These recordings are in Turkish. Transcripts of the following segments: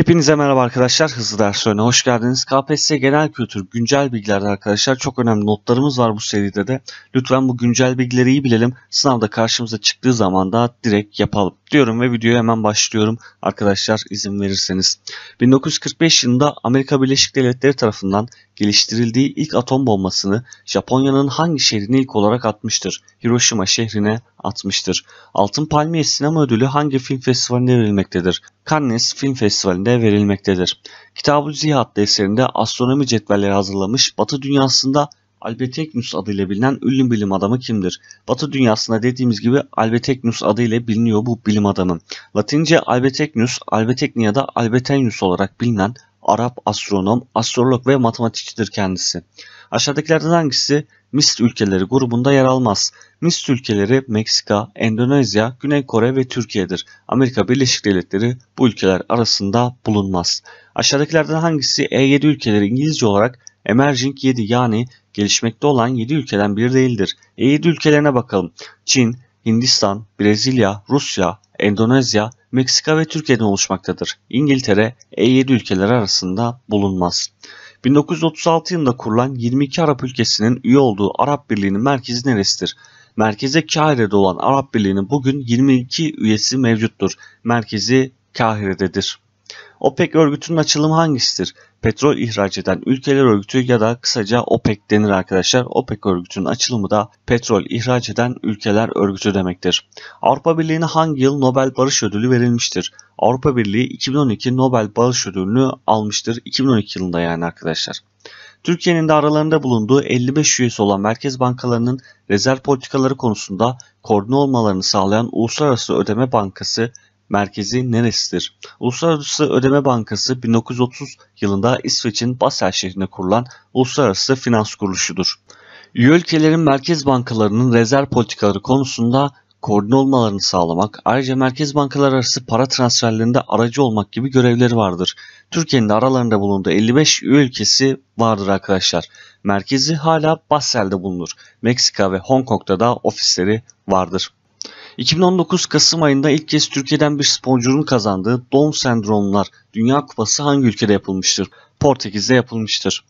Hepinize merhaba arkadaşlar. Hızlı ders öne hoş geldiniz. KPSS genel kültür güncel bilgilerde arkadaşlar çok önemli notlarımız var bu seride de. Lütfen bu güncel bilgileri iyi bilelim. Sınavda karşımıza çıktığı zaman da direkt yapalım diyorum ve videoya hemen başlıyorum arkadaşlar izin verirseniz. 1945 yılında Amerika Birleşik Devletleri tarafından geliştirildiği ilk atom bombasını Japonya'nın hangi şehrine ilk olarak atmıştır? Hiroşima şehrine atmıştır. Altın Palmiye Sinema Ödülü hangi film festivalinde verilmektedir? Cannes Film Festivali'nde verilmektedir. Kitab-ı Ziya adlı eserinde astronomi cetvelleri hazırlamış Batı dünyasında Albert adıyla bilinen ünlü bilim adamı kimdir? Batı dünyasında dediğimiz gibi Albert adıyla biliniyor bu bilim adamı. Latince Albert Eknus, Albert da Albert olarak bilinen Arap astronom, astrolog ve matematikçidir kendisi. Aşağıdakilerden hangisi MIST ülkeleri grubunda yer almaz? MIST ülkeleri Meksika, Endonezya, Güney Kore ve Türkiye'dir. Amerika Birleşik Devletleri bu ülkeler arasında bulunmaz. Aşağıdakilerden hangisi E7 ülkeleri İngilizce olarak Emerging 7 yani gelişmekte olan 7 ülkeden biri değildir. E7 ülkelerine bakalım. Çin, Hindistan, Brezilya, Rusya, Endonezya, Meksika ve Türkiye'den oluşmaktadır. İngiltere E7 ülkeleri arasında bulunmaz. 1936 yılında kurulan 22 Arap ülkesinin üye olduğu Arap Birliği'nin merkezi neresidir? Merkeze Kahire'de olan Arap Birliği'nin bugün 22 üyesi mevcuttur. Merkezi Kahire'dedir. OPEC örgütünün açılımı hangisidir? Petrol ihraç eden ülkeler örgütü ya da kısaca OPEC denir arkadaşlar. OPEC örgütünün açılımı da petrol ihraç eden ülkeler örgütü demektir. Avrupa Birliği'ne hangi yıl Nobel Barış Ödülü verilmiştir? Avrupa Birliği 2012 Nobel Barış Ödülünü almıştır. 2012 yılında yani arkadaşlar. Türkiye'nin de aralarında bulunduğu 55 üyesi olan merkez bankalarının rezerv politikaları konusunda koordine olmalarını sağlayan Uluslararası Ödeme Bankası merkezi neresidir? Uluslararası Ödeme Bankası 1930 yılında İsveç'in Basel şehrinde kurulan uluslararası finans kuruluşudur. Üye ülkelerin merkez bankalarının rezerv politikaları konusunda koordine olmalarını sağlamak, ayrıca merkez bankalar arası para transferlerinde aracı olmak gibi görevleri vardır. Türkiye'nin de aralarında bulunduğu 55 üye ülkesi vardır arkadaşlar. Merkezi hala Basel'de bulunur. Meksika ve Hong Kong'da da ofisleri vardır. 2019 Kasım ayında ilk kez Türkiye'den bir sporcunun kazandığı Down Sendromlar Dünya Kupası hangi ülkede yapılmıştır? Portekiz'de yapılmıştır.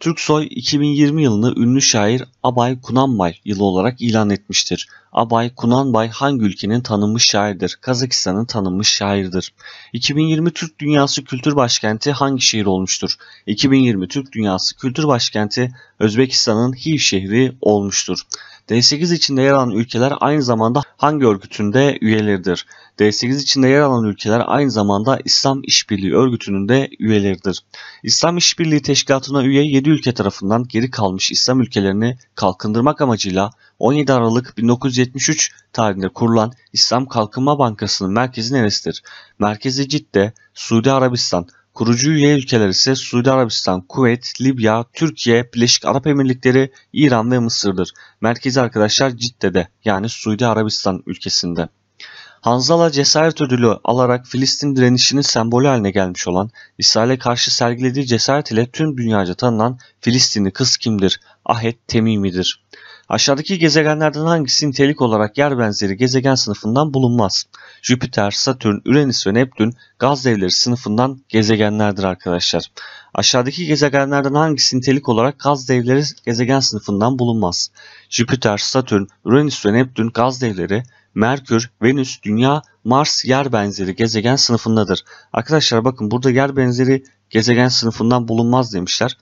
Türksoy 2020 yılını ünlü şair Abay Kunanbay yılı olarak ilan etmiştir. Abay Kunanbay hangi ülkenin tanınmış şairidir? Kazakistan'ın tanınmış şairidir. 2020 Türk Dünyası Kültür Başkenti hangi şehir olmuştur? 2020 Türk Dünyası Kültür Başkenti Özbekistan'ın Hiv şehri olmuştur. D8 içinde yer alan ülkeler aynı zamanda hangi örgütünde de üyeleridir? D8 içinde yer alan ülkeler aynı zamanda İslam İşbirliği Örgütü'nün de üyeleridir. İslam İşbirliği Teşkilatı'na üye 7 ülke tarafından geri kalmış İslam ülkelerini kalkındırmak amacıyla 17 Aralık 1973 tarihinde kurulan İslam Kalkınma Bankası'nın merkezi neresidir? Merkezi Cidde, Suudi Arabistan, Kurucu üye ülkeler ise Suudi Arabistan, Kuveyt, Libya, Türkiye, Birleşik Arap Emirlikleri, İran ve Mısır'dır. Merkezi arkadaşlar Cidde'de yani Suudi Arabistan ülkesinde. Hanzala cesaret ödülü alarak Filistin direnişinin sembolü haline gelmiş olan İsrail'e karşı sergilediği cesaret ile tüm dünyaca tanınan Filistinli kız kimdir? Ahet Temimi'dir. Aşağıdaki gezegenlerden hangisi nitelik olarak yer benzeri gezegen sınıfından bulunmaz? Jüpiter, Satürn, Uranüs ve Neptün gaz devleri sınıfından gezegenlerdir arkadaşlar. Aşağıdaki gezegenlerden hangisi nitelik olarak gaz devleri gezegen sınıfından bulunmaz? Jüpiter, Satürn, Uranüs ve Neptün gaz devleri, Merkür, Venüs, Dünya, Mars yer benzeri gezegen sınıfındadır. Arkadaşlar bakın burada yer benzeri gezegen sınıfından bulunmaz demişler.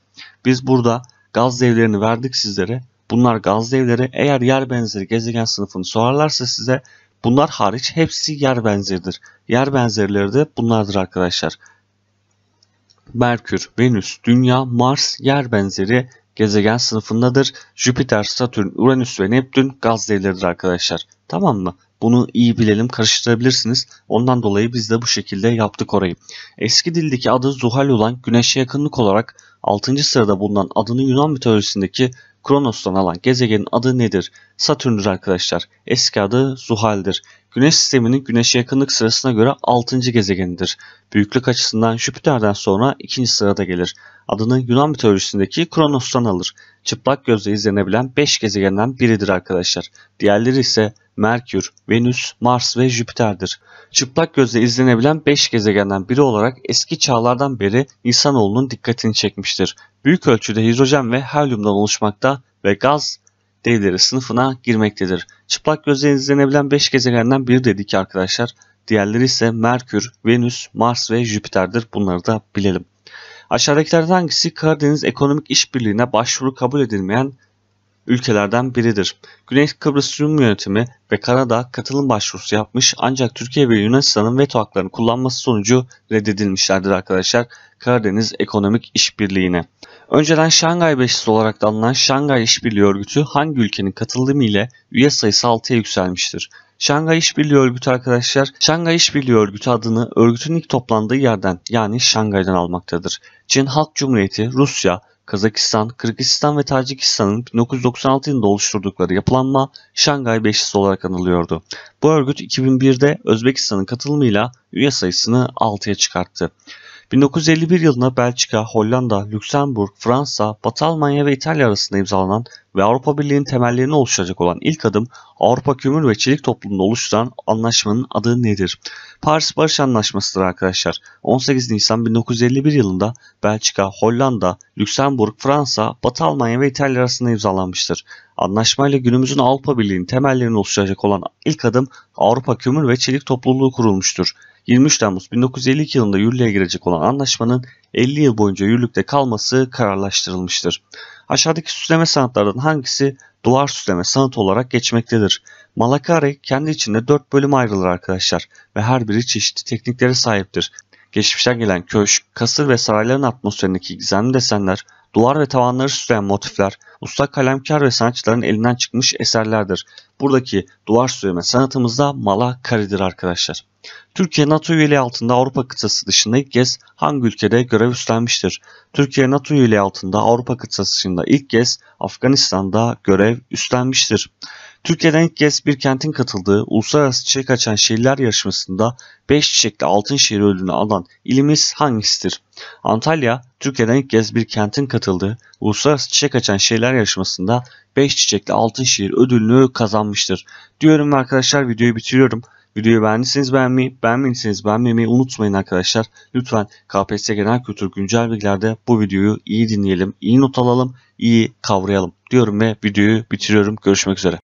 Biz burada gaz devlerini verdik sizlere. Bunlar gaz devleri. Eğer yer benzeri gezegen sınıfını sorarlarsa size bunlar hariç hepsi yer benzeridir. Yer benzerileri de bunlardır arkadaşlar. Merkür, Venüs, Dünya, Mars yer benzeri gezegen sınıfındadır. Jüpiter, Satürn, Uranüs ve Neptün gaz devleridir arkadaşlar. Tamam mı? Bunu iyi bilelim karıştırabilirsiniz. Ondan dolayı biz de bu şekilde yaptık orayı. Eski dildeki adı Zuhal olan güneşe yakınlık olarak 6. sırada bulunan adını Yunan mitolojisindeki Kronos'tan alan gezegenin adı nedir? Satürn'dür arkadaşlar. Eski adı Zuhal'dir. Güneş sisteminin güneşe yakınlık sırasına göre 6. gezegenidir. Büyüklük açısından Jüpiter'den sonra 2. sırada gelir. Adını Yunan mitolojisindeki Kronos'tan alır. Çıplak gözle izlenebilen 5 gezegenden biridir arkadaşlar. Diğerleri ise Merkür, Venüs, Mars ve Jüpiter'dir. Çıplak gözle izlenebilen 5 gezegenden biri olarak eski çağlardan beri insanoğlunun dikkatini çekmiştir. Büyük ölçüde hidrojen ve helyumdan oluşmakta ve gaz devleri sınıfına girmektedir. Çıplak gözle izlenebilen 5 gezegenden biri dedik arkadaşlar. Diğerleri ise Merkür, Venüs, Mars ve Jüpiter'dir. Bunları da bilelim. Aşağıdakilerden hangisi Karadeniz Ekonomik İşbirliği'ne başvuru kabul edilmeyen ülkelerden biridir. Güney Kıbrıs Rum yönetimi ve Karadağ katılım başvurusu yapmış ancak Türkiye ve Yunanistan'ın veto haklarını kullanması sonucu reddedilmişlerdir arkadaşlar Karadeniz Ekonomik İşbirliği'ne. Önceden Şangay Beşlisi olarak da anılan Şangay İşbirliği Örgütü hangi ülkenin katılımı ile üye sayısı 6'ya yükselmiştir? Şangay İşbirliği Örgütü arkadaşlar, Şangay İşbirliği Örgütü adını örgütün ilk toplandığı yerden yani Şangay'dan almaktadır. Çin Halk Cumhuriyeti, Rusya, Kazakistan, Kırgızistan ve Tacikistan'ın 1996 yılında oluşturdukları yapılanma Şangay Beşlisi olarak anılıyordu. Bu örgüt 2001'de Özbekistan'ın katılımıyla üye sayısını 6'ya çıkarttı. 1951 yılında Belçika, Hollanda, Lüksemburg, Fransa, Batı Almanya ve İtalya arasında imzalanan ve Avrupa Birliği'nin temellerini oluşturacak olan ilk adım Avrupa Kömür ve Çelik Toplumu'nu oluşturan anlaşmanın adı nedir? Paris Barış Anlaşması'dır arkadaşlar. 18 Nisan 1951 yılında Belçika, Hollanda, Lüksemburg, Fransa, Batı Almanya ve İtalya arasında imzalanmıştır. Anlaşmayla günümüzün Avrupa Birliği'nin temellerini oluşturacak olan ilk adım Avrupa Kömür ve Çelik Topluluğu kurulmuştur. 23 Temmuz 1952 yılında yürürlüğe girecek olan anlaşmanın 50 yıl boyunca yürürlükte kalması kararlaştırılmıştır. Aşağıdaki süsleme sanatlardan hangisi duvar süsleme sanatı olarak geçmektedir? Malakare kendi içinde 4 bölüm ayrılır arkadaşlar ve her biri çeşitli tekniklere sahiptir. Geçmişten gelen köşk, kasır ve sarayların atmosferindeki gizemli desenler, duvar ve tavanları süsleyen motifler, usta kalemkar ve sanatçıların elinden çıkmış eserlerdir buradaki duvar sürme sanatımızda mala karidir arkadaşlar. Türkiye NATO üyeliği altında Avrupa kıtası dışında ilk kez hangi ülkede görev üstlenmiştir? Türkiye NATO üyeliği altında Avrupa kıtası dışında ilk kez Afganistan'da görev üstlenmiştir. Türkiye'den ilk kez bir kentin katıldığı Uluslararası Çiçek Açan Şehirler Yarışması'nda 5 çiçekli altın şehir ödülünü alan ilimiz hangisidir? Antalya, Türkiye'den ilk kez bir kentin katıldığı Uluslararası Çiçek Açan Şehirler Yarışması'nda 5 çiçekli altın şiir ödülünü kazanmıştır. Diyorum arkadaşlar videoyu bitiriyorum. Videoyu beğendiyseniz beğenmeyi, beğenmediyseniz beğenmemeyi unutmayın arkadaşlar. Lütfen KPSS Genel Kültür Güncel Bilgiler'de bu videoyu iyi dinleyelim, iyi not alalım, iyi kavrayalım diyorum ve videoyu bitiriyorum. Görüşmek üzere.